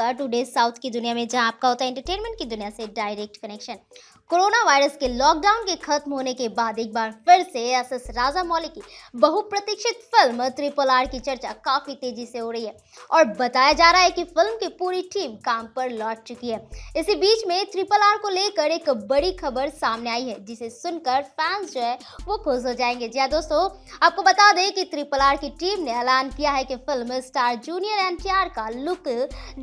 आपका today south की दुनिया में जहाँ आपका होता है एंटरटेनमेंट की दुनिया से डायरेक्ट कनेक्शन कोरोना वायरस के लॉकडाउन के खत्म होने के बाद एक बार फिर से एस एस राजा मौली की बहुप्रतीक्षित फिल्म ट्रिपल आर की चर्चा काफी तेजी से हो रही है और बताया जा रहा है कि फिल्म की पूरी टीम काम पर लौट चुकी है इसी बीच में ट्रिपल आर को लेकर एक बड़ी खबर सामने आई है जिसे सुनकर फैंस जो है वो खुश हो जाएंगे जी हाँ दोस्तों आपको बता दें कि ट्रिपल आर की टीम ने ऐलान किया है कि फिल्म स्टार जूनियर एन का लुक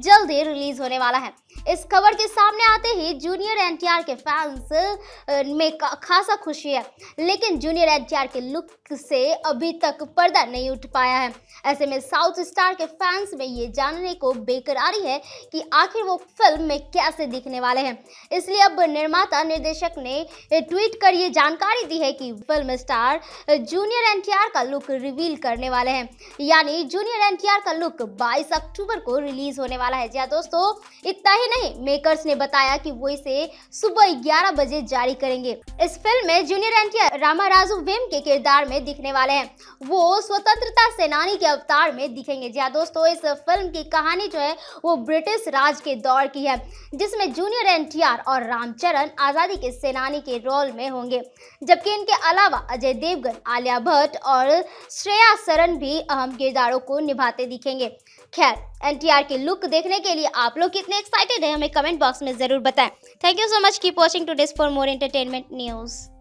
जल्द ही रिलीज होने वाला है इस खबर के सामने आते ही जूनियर एन के फैंस में खासा खुशी है लेकिन जूनियर एन के लुक से अभी तक पर्दा नहीं उठ पाया है ऐसे में साउथ स्टार के फैंस में ये जानने को बेकरारी है कि आखिर वो फिल्म में कैसे दिखने वाले हैं इसलिए अब निर्माता निर्देशक ने ट्वीट कर ये जानकारी दी है कि फिल्म स्टार जूनियर एन का लुक रिवील करने वाले हैं यानी जूनियर एन का लुक 22 अक्टूबर को रिलीज होने वाला है जी हाँ दोस्तों इतना ही नहीं में मेकर्स ने बताया कि वो इसे सुबह 11 बजे जारी करेंगे इस फिल्म में जूनियर एनटीआर रामाराजू वेम के किरदार में दिखने वाले हैं वो स्वतंत्रता सेनानी के अवतार में दिखेंगे जी हाँ दोस्तों इस फिल्म की कहानी जो है वो ब्रिटिश राज के दौर की है जिसमे जूनियर एन और रामचरण आजादी के सेनानी के रोल में होंगे जबकि इनके अलावा अजय देवगन आलिया भट्ट और श्रेया सरन भी अहम किरदारों को निभाते दिखेंगे खैर एनटीआर के लुक देखने के लिए आप लोग कितने एक्साइटेड उम्मीद है हमें कमेंट बॉक्स में ज़रूर बताएं thank you so much keep watching to this for more entertainment news